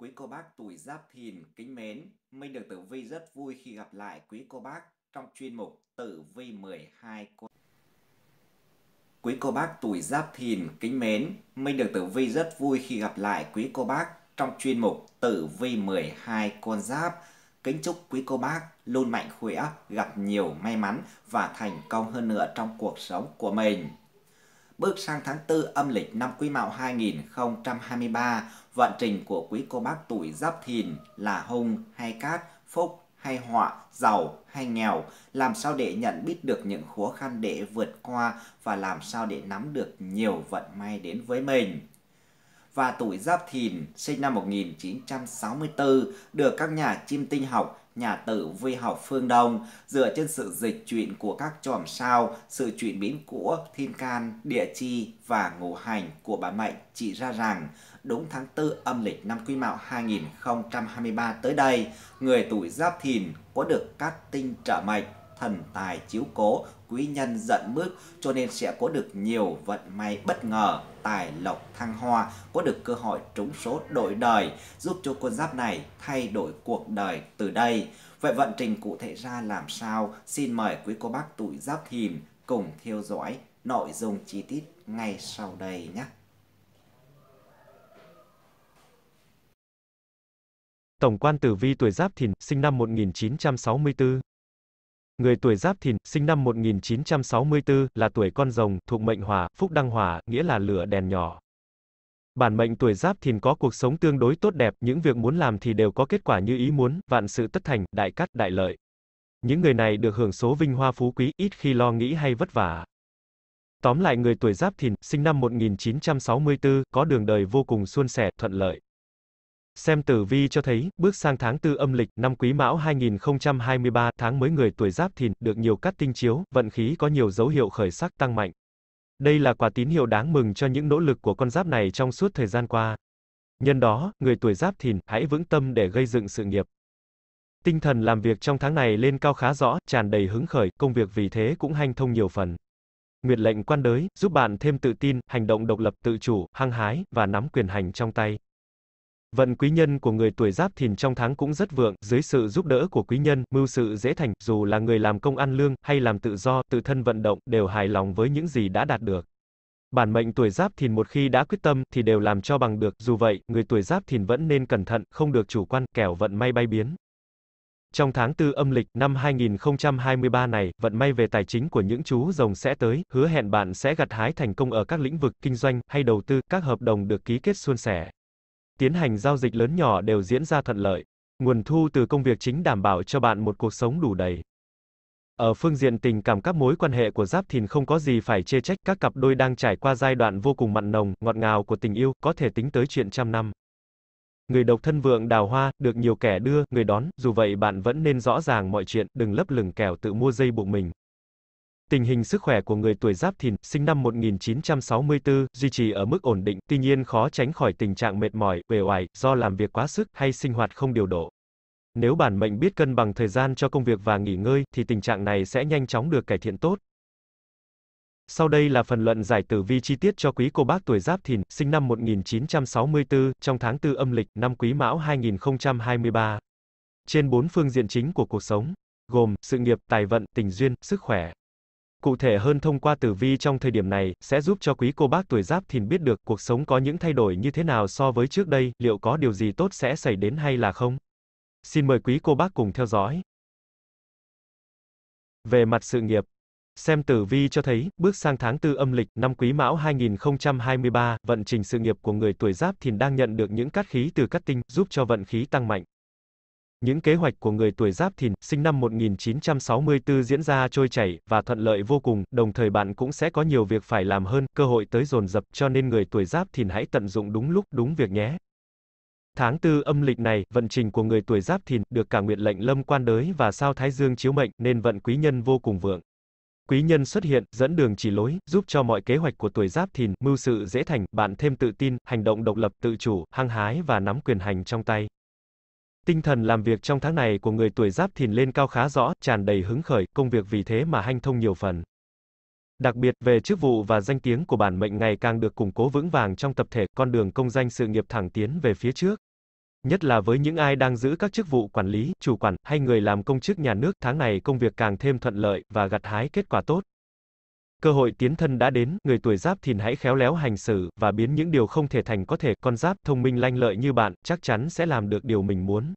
Quý cô bác tuổi Giáp Thìn kính mến, Minh được Tử Vi rất vui khi gặp lại quý cô bác trong chuyên mục Tử Vi 12 con. Quý cô bác tuổi Giáp Thìn kính mến, Minh được Tử Vi rất vui khi gặp lại quý cô bác trong chuyên mục Tử Vi 12 con Giáp. Kính chúc quý cô bác luôn mạnh khỏe, gặp nhiều may mắn và thành công hơn nữa trong cuộc sống của mình bước sang tháng 4 âm lịch năm Quý Mão 2023, vận trình của quý cô bác tuổi Giáp Thìn là hung hay cát, phúc hay họa, giàu hay nghèo, làm sao để nhận biết được những khó khăn để vượt qua và làm sao để nắm được nhiều vận may đến với mình và tuổi Giáp Thìn sinh năm 1964 được các nhà chiêm tinh học nhà tử vi học phương Đông dựa trên sự dịch chuyển của các chòm sao, sự chuyển biến của thiên can, địa chi và ngũ hành của bản mệnh chỉ ra rằng đúng tháng 4 âm lịch năm Quý Mão 2023 tới đây, người tuổi Giáp Thìn có được các tinh trợ mệnh thần tài chiếu cố, quý nhân giận bức cho nên sẽ có được nhiều vận may bất ngờ, tài lộc thăng hoa, có được cơ hội trúng số đổi đời, giúp cho con giáp này thay đổi cuộc đời từ đây. Vậy vận trình cụ thể ra làm sao? Xin mời quý cô bác tuổi giáp thìn cùng theo dõi nội dung chi tiết ngay sau đây nhé. Tổng quan tử vi tuổi Giáp Thìn, sinh năm 1964, Người tuổi Giáp Thìn, sinh năm 1964, là tuổi con rồng, thuộc mệnh hỏa, phúc đăng hỏa, nghĩa là lửa đèn nhỏ. Bản mệnh tuổi Giáp Thìn có cuộc sống tương đối tốt đẹp, những việc muốn làm thì đều có kết quả như ý muốn, vạn sự tất thành, đại cát đại lợi. Những người này được hưởng số vinh hoa phú quý, ít khi lo nghĩ hay vất vả. Tóm lại người tuổi Giáp Thìn, sinh năm 1964, có đường đời vô cùng suôn sẻ, thuận lợi. Xem tử vi cho thấy, bước sang tháng tư âm lịch, năm Quý Mão 2023, tháng mới người tuổi Giáp Thìn, được nhiều cát tinh chiếu, vận khí có nhiều dấu hiệu khởi sắc tăng mạnh. Đây là quả tín hiệu đáng mừng cho những nỗ lực của con giáp này trong suốt thời gian qua. Nhân đó, người tuổi Giáp Thìn, hãy vững tâm để gây dựng sự nghiệp. Tinh thần làm việc trong tháng này lên cao khá rõ, tràn đầy hứng khởi, công việc vì thế cũng hanh thông nhiều phần. Nguyệt lệnh quan đới, giúp bạn thêm tự tin, hành động độc lập tự chủ, hăng hái, và nắm quyền hành trong tay. Vận quý nhân của người tuổi giáp thìn trong tháng cũng rất vượng, dưới sự giúp đỡ của quý nhân, mưu sự dễ thành, dù là người làm công ăn lương, hay làm tự do, tự thân vận động, đều hài lòng với những gì đã đạt được. Bản mệnh tuổi giáp thìn một khi đã quyết tâm, thì đều làm cho bằng được, dù vậy, người tuổi giáp thìn vẫn nên cẩn thận, không được chủ quan, kẻo vận may bay biến. Trong tháng tư âm lịch năm 2023 này, vận may về tài chính của những chú rồng sẽ tới, hứa hẹn bạn sẽ gặt hái thành công ở các lĩnh vực kinh doanh hay đầu tư, các hợp đồng được ký kết suôn sẻ tiến hành giao dịch lớn nhỏ đều diễn ra thuận lợi. Nguồn thu từ công việc chính đảm bảo cho bạn một cuộc sống đủ đầy. Ở phương diện tình cảm các mối quan hệ của Giáp Thìn không có gì phải chê trách, các cặp đôi đang trải qua giai đoạn vô cùng mặn nồng, ngọt ngào của tình yêu, có thể tính tới chuyện trăm năm. Người độc thân vượng đào hoa, được nhiều kẻ đưa, người đón, dù vậy bạn vẫn nên rõ ràng mọi chuyện, đừng lấp lửng kẻo tự mua dây buộc mình. Tình hình sức khỏe của người tuổi Giáp Thìn, sinh năm 1964, duy trì ở mức ổn định, tuy nhiên khó tránh khỏi tình trạng mệt mỏi, uể oải do làm việc quá sức hay sinh hoạt không điều độ. Nếu bản mệnh biết cân bằng thời gian cho công việc và nghỉ ngơi thì tình trạng này sẽ nhanh chóng được cải thiện tốt. Sau đây là phần luận giải tử vi chi tiết cho quý cô bác tuổi Giáp Thìn, sinh năm 1964, trong tháng 4 âm lịch, năm Quý Mão 2023. Trên bốn phương diện chính của cuộc sống, gồm sự nghiệp, tài vận, tình duyên, sức khỏe. Cụ thể hơn thông qua tử vi trong thời điểm này, sẽ giúp cho quý cô bác tuổi giáp thìn biết được cuộc sống có những thay đổi như thế nào so với trước đây, liệu có điều gì tốt sẽ xảy đến hay là không. Xin mời quý cô bác cùng theo dõi. Về mặt sự nghiệp, Xem tử vi cho thấy, bước sang tháng tư âm lịch, năm Quý Mão 2023, vận trình sự nghiệp của người tuổi Giáp Thìn đang nhận được những cát khí từ cát tinh, giúp cho vận khí tăng mạnh. Những kế hoạch của người tuổi Giáp Thìn, sinh năm 1964 diễn ra trôi chảy và thuận lợi vô cùng, đồng thời bạn cũng sẽ có nhiều việc phải làm hơn, cơ hội tới dồn dập, cho nên người tuổi Giáp Thìn hãy tận dụng đúng lúc, đúng việc nhé. Tháng 4 âm lịch này, vận trình của người tuổi Giáp Thìn được cả nguyện lệnh Lâm Quan đới và sao Thái Dương chiếu mệnh, nên vận quý nhân vô cùng vượng. Quý nhân xuất hiện, dẫn đường chỉ lối, giúp cho mọi kế hoạch của tuổi Giáp Thìn, mưu sự dễ thành, bạn thêm tự tin, hành động độc lập, tự chủ, hăng hái và nắm quyền hành trong tay. Tinh thần làm việc trong tháng này của người tuổi Giáp Thìn lên cao khá rõ, tràn đầy hứng khởi, công việc vì thế mà hanh thông nhiều phần. Đặc biệt về chức vụ và danh tiếng của bản mệnh ngày càng được củng cố vững vàng trong tập thể, con đường công danh sự nghiệp thẳng tiến về phía trước. Nhất là với những ai đang giữ các chức vụ quản lý, chủ quản hay người làm công chức nhà nước, tháng này công việc càng thêm thuận lợi và gặt hái kết quả tốt. Cơ hội tiến thân đã đến, người tuổi giáp thìn hãy khéo léo hành xử, và biến những điều không thể thành có thể, con giáp thông minh lanh lợi như bạn, chắc chắn sẽ làm được điều mình muốn.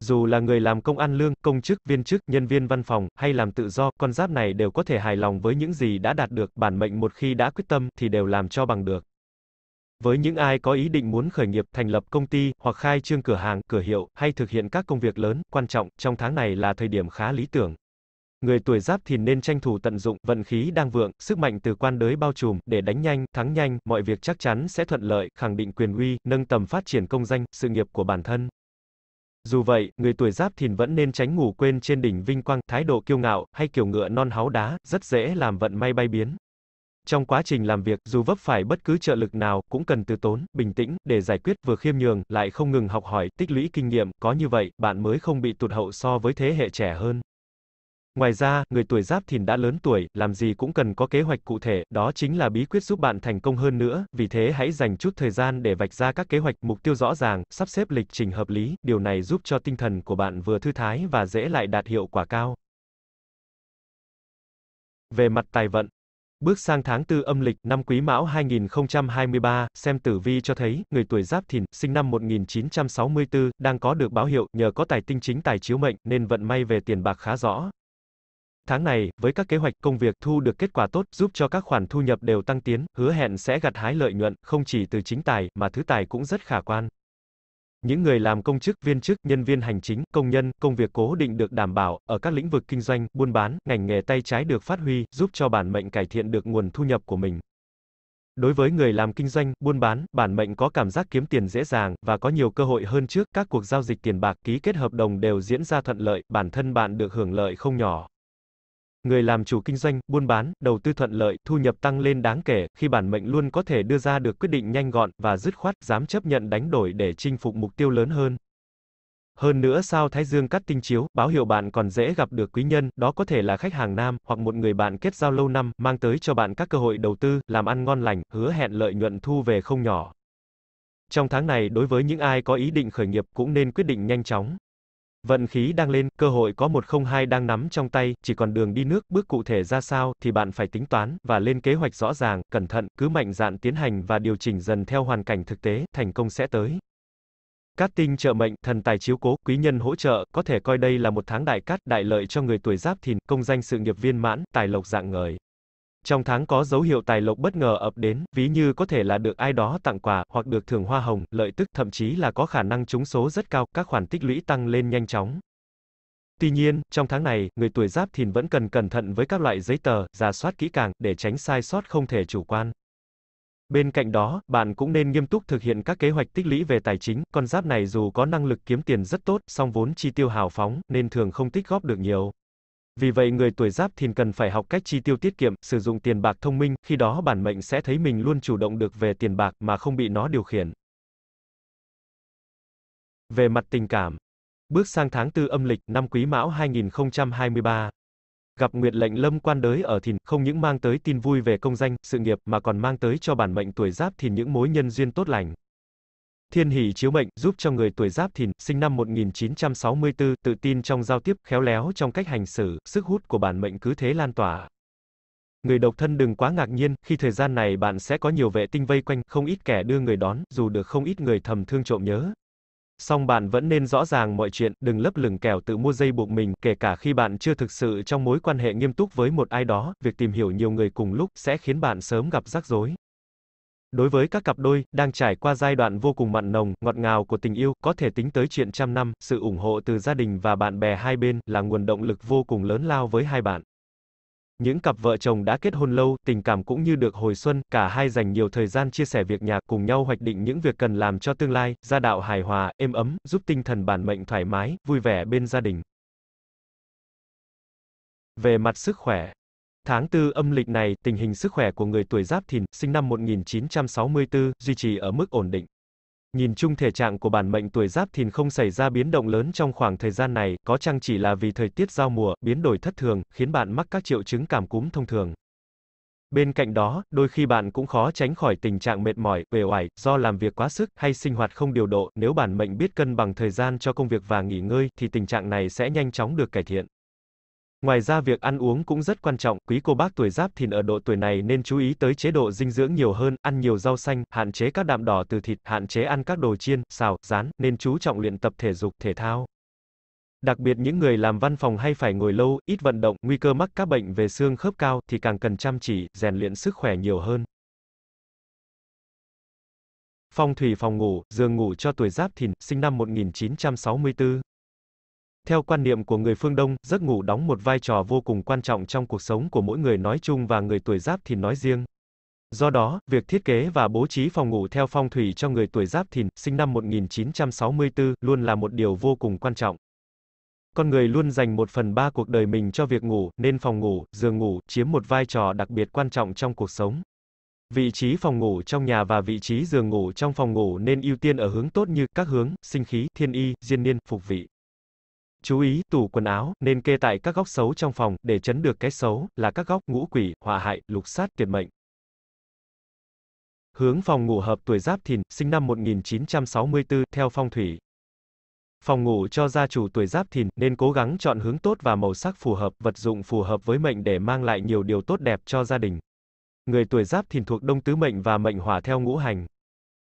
Dù là người làm công ăn lương, công chức, viên chức, nhân viên văn phòng, hay làm tự do, con giáp này đều có thể hài lòng với những gì đã đạt được, bản mệnh một khi đã quyết tâm, thì đều làm cho bằng được. Với những ai có ý định muốn khởi nghiệp, thành lập công ty, hoặc khai trương cửa hàng, cửa hiệu, hay thực hiện các công việc lớn, quan trọng, trong tháng này là thời điểm khá lý tưởng. Người tuổi giáp thì nên tranh thủ tận dụng, vận khí đang vượng, sức mạnh từ quan đới bao trùm, để đánh nhanh, thắng nhanh, mọi việc chắc chắn sẽ thuận lợi, khẳng định quyền uy, nâng tầm phát triển công danh, sự nghiệp của bản thân. Dù vậy, người tuổi giáp thìn vẫn nên tránh ngủ quên trên đỉnh vinh quang, thái độ kiêu ngạo, hay kiểu ngựa non háo đá, rất dễ làm vận may bay biến. Trong quá trình làm việc, dù vấp phải bất cứ trợ lực nào, cũng cần từ tốn, bình tĩnh, để giải quyết, vừa khiêm nhường, lại không ngừng học hỏi, tích lũy kinh nghiệm, có như vậy, bạn mới không bị tụt hậu so với thế hệ trẻ hơn. Ngoài ra, người tuổi giáp thìn đã lớn tuổi, làm gì cũng cần có kế hoạch cụ thể, đó chính là bí quyết giúp bạn thành công hơn nữa, vì thế hãy dành chút thời gian để vạch ra các kế hoạch, mục tiêu rõ ràng, sắp xếp lịch trình hợp lý, điều này giúp cho tinh thần của bạn vừa thư thái và dễ lại đạt hiệu quả cao. Về mặt tài vận, Bước sang tháng 4 âm lịch, năm Quý Mão 2023, xem tử vi cho thấy, người tuổi Giáp Thìn, sinh năm 1964, đang có được báo hiệu, nhờ có tài tinh chính tài chiếu mệnh, nên vận may về tiền bạc khá rõ, Tháng này, với các kế hoạch công việc thu được kết quả tốt, giúp cho các khoản thu nhập đều tăng tiến, hứa hẹn sẽ gặt hái lợi nhuận, không chỉ từ chính tài, mà thứ tài cũng rất khả quan. Những người làm công chức, viên chức, nhân viên hành chính, công nhân, công việc cố định được đảm bảo, ở các lĩnh vực kinh doanh, buôn bán, ngành nghề tay trái được phát huy, giúp cho bản mệnh cải thiện được nguồn thu nhập của mình. Đối với người làm kinh doanh, buôn bán, bản mệnh có cảm giác kiếm tiền dễ dàng và có nhiều cơ hội hơn trước, các cuộc giao dịch tiền bạc, ký kết hợp đồng đều diễn ra thuận lợi, bản thân bạn được hưởng lợi không nhỏ. Người làm chủ kinh doanh, buôn bán, đầu tư thuận lợi, thu nhập tăng lên đáng kể, khi bản mệnh luôn có thể đưa ra được quyết định nhanh gọn và dứt khoát, dám chấp nhận đánh đổi để chinh phục mục tiêu lớn hơn. Hơn nữa sao Thái Dương cắt tinh chiếu, báo hiệu bạn còn dễ gặp được quý nhân, đó có thể là khách hàng nam, hoặc một người bạn kết giao lâu năm, mang tới cho bạn các cơ hội đầu tư, làm ăn ngon lành, hứa hẹn lợi nhuận thu về không nhỏ. Trong tháng này đối với những ai có ý định khởi nghiệp cũng nên quyết định nhanh chóng. Vận khí đang lên, cơ hội có 102 đang nắm trong tay, chỉ còn đường đi nước, bước cụ thể ra sao thì bạn phải tính toán và lên kế hoạch rõ ràng, cẩn thận, cứ mạnh dạn tiến hành và điều chỉnh dần theo hoàn cảnh thực tế, thành công sẽ tới. Cát tinh trợ mệnh, thần tài chiếu cố, quý nhân hỗ trợ, có thể coi đây là một tháng đại cát, đại lợi cho người tuổi giáp thìn, công danh sự nghiệp viên mãn, tài lộc dạng ngời trong tháng có dấu hiệu tài lộc bất ngờ ập đến, ví như có thể là được ai đó tặng quà, hoặc được thưởng hoa hồng, lợi tức, thậm chí là có khả năng trúng số rất cao, các khoản tích lũy tăng lên nhanh chóng. Tuy nhiên, trong tháng này, người tuổi giáp thìn vẫn cần cẩn thận với các loại giấy tờ, giả soát kỹ càng, để tránh sai sót không thể chủ quan. Bên cạnh đó, bạn cũng nên nghiêm túc thực hiện các kế hoạch tích lũy về tài chính, con giáp này dù có năng lực kiếm tiền rất tốt, song vốn chi tiêu hào phóng, nên thường không tích góp được nhiều. Vì vậy người tuổi giáp thìn cần phải học cách chi tiêu tiết kiệm, sử dụng tiền bạc thông minh, khi đó bản mệnh sẽ thấy mình luôn chủ động được về tiền bạc mà không bị nó điều khiển. Về mặt tình cảm, bước sang tháng tư âm lịch năm Quý Mão 2023, gặp Nguyệt lệnh Lâm quan đới ở Thìn, không những mang tới tin vui về công danh, sự nghiệp mà còn mang tới cho bản mệnh tuổi Giáp Thìn những mối nhân duyên tốt lành. Thiên hỷ chiếu mệnh, giúp cho người tuổi Giáp Thìn, sinh năm 1964, tự tin trong giao tiếp, khéo léo trong cách hành xử, sức hút của bản mệnh cứ thế lan tỏa. Người độc thân đừng quá ngạc nhiên, khi thời gian này bạn sẽ có nhiều vệ tinh vây quanh, không ít kẻ đưa người đón, dù được không ít người thầm thương trộm nhớ. Song bạn vẫn nên rõ ràng mọi chuyện, đừng lấp lửng kẻo tự mua dây buộc mình, kể cả khi bạn chưa thực sự trong mối quan hệ nghiêm túc với một ai đó, việc tìm hiểu nhiều người cùng lúc sẽ khiến bạn sớm gặp rắc rối. Đối với các cặp đôi đang trải qua giai đoạn vô cùng mặn nồng, ngọt ngào của tình yêu, có thể tính tới chuyện trăm năm, sự ủng hộ từ gia đình và bạn bè hai bên là nguồn động lực vô cùng lớn lao với hai bạn. Những cặp vợ chồng đã kết hôn lâu, tình cảm cũng như được hồi xuân, cả hai dành nhiều thời gian chia sẻ việc nhà, cùng nhau hoạch định những việc cần làm cho tương lai, gia đạo hài hòa, êm ấm, giúp tinh thần bản mệnh thoải mái, vui vẻ bên gia đình. Về mặt sức khỏe, Tháng 4 âm lịch này, tình hình sức khỏe của người tuổi Giáp Thìn, sinh năm 1964, duy trì ở mức ổn định. Nhìn chung thể trạng của bản mệnh tuổi Giáp Thìn không xảy ra biến động lớn trong khoảng thời gian này, có chăng chỉ là vì thời tiết giao mùa, biến đổi thất thường, khiến bạn mắc các triệu chứng cảm cúm thông thường. Bên cạnh đó, đôi khi bạn cũng khó tránh khỏi tình trạng mệt mỏi, uể oải do làm việc quá sức hay sinh hoạt không điều độ, nếu bản mệnh biết cân bằng thời gian cho công việc và nghỉ ngơi thì tình trạng này sẽ nhanh chóng được cải thiện. Ngoài ra việc ăn uống cũng rất quan trọng, quý cô bác tuổi giáp thìn ở độ tuổi này nên chú ý tới chế độ dinh dưỡng nhiều hơn, ăn nhiều rau xanh, hạn chế các đạm đỏ từ thịt, hạn chế ăn các đồ chiên, xào, rán, nên chú trọng luyện tập thể dục, thể thao. Đặc biệt những người làm văn phòng hay phải ngồi lâu, ít vận động, nguy cơ mắc các bệnh về xương khớp cao thì càng cần chăm chỉ, rèn luyện sức khỏe nhiều hơn. Phong thủy phòng ngủ, giường ngủ cho tuổi Giáp Thìn, sinh năm 1964. Theo quan niệm của người phương Đông, giấc ngủ đóng một vai trò vô cùng quan trọng trong cuộc sống của mỗi người nói chung và người tuổi Giáp Thìn nói riêng. Do đó, việc thiết kế và bố trí phòng ngủ theo phong thủy cho người tuổi Giáp Thìn, sinh năm 1964, luôn là một điều vô cùng quan trọng. Con người luôn dành một phần ba cuộc đời mình cho việc ngủ, nên phòng ngủ, giường ngủ, chiếm một vai trò đặc biệt quan trọng trong cuộc sống. Vị trí phòng ngủ trong nhà và vị trí giường ngủ trong phòng ngủ nên ưu tiên ở hướng tốt như các hướng, sinh khí, thiên y, diên niên, phục vị. Chú ý, tủ quần áo nên kê tại các góc xấu trong phòng để chấn được cái xấu là các góc ngũ quỷ, họa hại, lục sát, kiệt mệnh. Hướng phòng ngủ hợp tuổi Giáp Thìn, sinh năm 1964 theo phong thủy. Phòng ngủ cho gia chủ tuổi Giáp Thìn nên cố gắng chọn hướng tốt và màu sắc phù hợp, vật dụng phù hợp với mệnh để mang lại nhiều điều tốt đẹp cho gia đình. Người tuổi Giáp Thìn thuộc Đông tứ mệnh và mệnh Hỏa theo ngũ hành.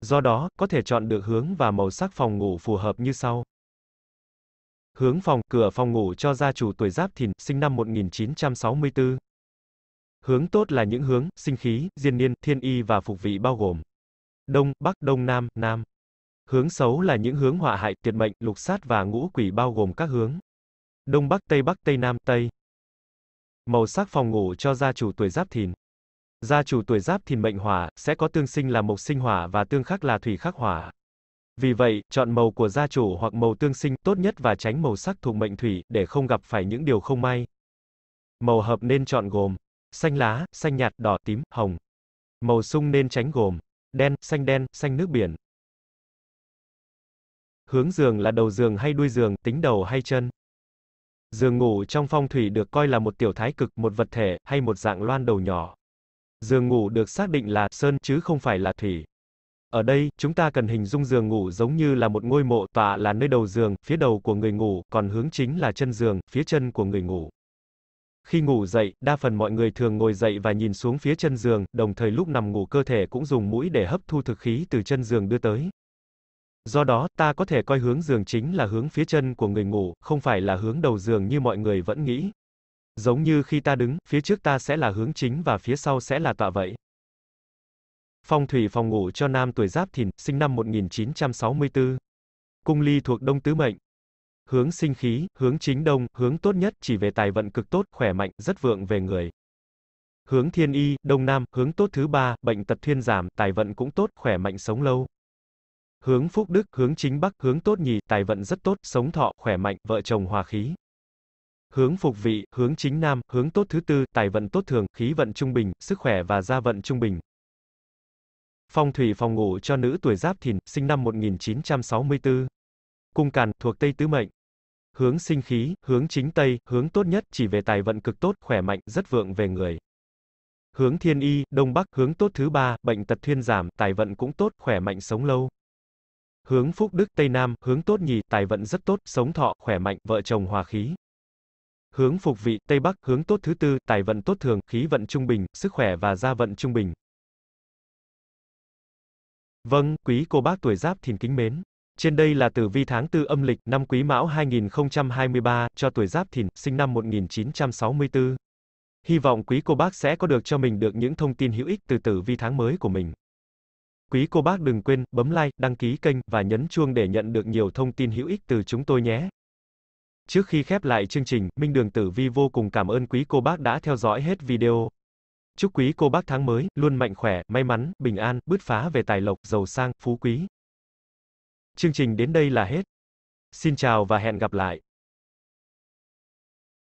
Do đó, có thể chọn được hướng và màu sắc phòng ngủ phù hợp như sau. Hướng phòng, cửa phòng ngủ cho gia chủ tuổi Giáp Thìn, sinh năm 1964. Hướng tốt là những hướng, sinh khí, diên niên, thiên y và phục vị bao gồm Đông, Bắc, Đông Nam, Nam. Hướng xấu là những hướng họa hại, tuyệt mệnh, lục sát và ngũ quỷ bao gồm các hướng Đông Bắc, Tây Bắc, Tây Nam, Tây. Màu sắc phòng ngủ cho gia chủ tuổi Giáp Thìn. Gia chủ tuổi Giáp Thìn mệnh hỏa, sẽ có tương sinh là mộc sinh hỏa và tương khắc là thủy khắc hỏa. Vì vậy, chọn màu của gia chủ hoặc màu tương sinh tốt nhất và tránh màu sắc thuộc mệnh thủy để không gặp phải những điều không may. Màu hợp nên chọn gồm xanh lá, xanh nhạt, đỏ, tím, hồng. Màu sung nên tránh gồm đen, xanh đen, xanh nước biển. Hướng giường là đầu giường hay đuôi giường, tính đầu hay chân. Giường ngủ trong phong thủy được coi là một tiểu thái cực, một vật thể hay một dạng loan đầu nhỏ. Giường ngủ được xác định là sơn chứ không phải là thủy. Ở đây, chúng ta cần hình dung giường ngủ giống như là một ngôi mộ, tọa là nơi đầu giường, phía đầu của người ngủ, còn hướng chính là chân giường, phía chân của người ngủ. Khi ngủ dậy, đa phần mọi người thường ngồi dậy và nhìn xuống phía chân giường, đồng thời lúc nằm ngủ cơ thể cũng dùng mũi để hấp thu thực khí từ chân giường đưa tới. Do đó, ta có thể coi hướng giường chính là hướng phía chân của người ngủ, không phải là hướng đầu giường như mọi người vẫn nghĩ. Giống như khi ta đứng, phía trước ta sẽ là hướng chính và phía sau sẽ là tọa vậy. Phong thủy phòng ngủ cho nam tuổi Giáp Thìn, sinh năm 1964. Cung ly thuộc Đông Tứ Mệnh. Hướng sinh khí, hướng chính đông, hướng tốt nhất, chỉ về tài vận cực tốt, khỏe mạnh, rất vượng về người. Hướng thiên y, đông nam, hướng tốt thứ ba, bệnh tật thuyên giảm, tài vận cũng tốt, khỏe mạnh sống lâu. Hướng phúc đức, hướng chính bắc, hướng tốt nhì, tài vận rất tốt, sống thọ, khỏe mạnh, vợ chồng hòa khí. Hướng phục vị, hướng chính nam, hướng tốt thứ tư, tài vận tốt thường, khí vận trung bình, sức khỏe và gia vận trung bình, Phong thủy phòng ngủ cho nữ tuổi Giáp Thìn, sinh năm 1964. Cung càn thuộc Tây tứ mệnh. Hướng sinh khí, hướng chính tây, hướng tốt nhất, chỉ về tài vận cực tốt, khỏe mạnh, rất vượng về người. Hướng thiên y, đông bắc, hướng tốt thứ ba, bệnh tật thuyên giảm, tài vận cũng tốt, khỏe mạnh sống lâu. Hướng phúc đức tây nam, hướng tốt nhì, tài vận rất tốt, sống thọ, khỏe mạnh, vợ chồng hòa khí. Hướng phục vị tây bắc, hướng tốt thứ tư, tài vận tốt thường, khí vận trung bình, sức khỏe và gia vận trung bình. Vâng, quý cô bác tuổi Giáp Thìn kính mến. Trên đây là tử vi tháng 4 âm lịch năm Quý Mão 2023 cho tuổi Giáp Thìn, sinh năm 1964. Hy vọng quý cô bác sẽ có được cho mình được những thông tin hữu ích từ tử vi tháng mới của mình. Quý cô bác đừng quên bấm like, đăng ký kênh và nhấn chuông để nhận được nhiều thông tin hữu ích từ chúng tôi nhé. Trước khi khép lại chương trình, Minh Đường Tử Vi vô cùng cảm ơn quý cô bác đã theo dõi hết video. Chúc quý cô bác tháng mới, luôn mạnh khỏe, may mắn, bình an, bứt phá về tài lộc, giàu sang, phú quý. Chương trình đến đây là hết. Xin chào và hẹn gặp lại.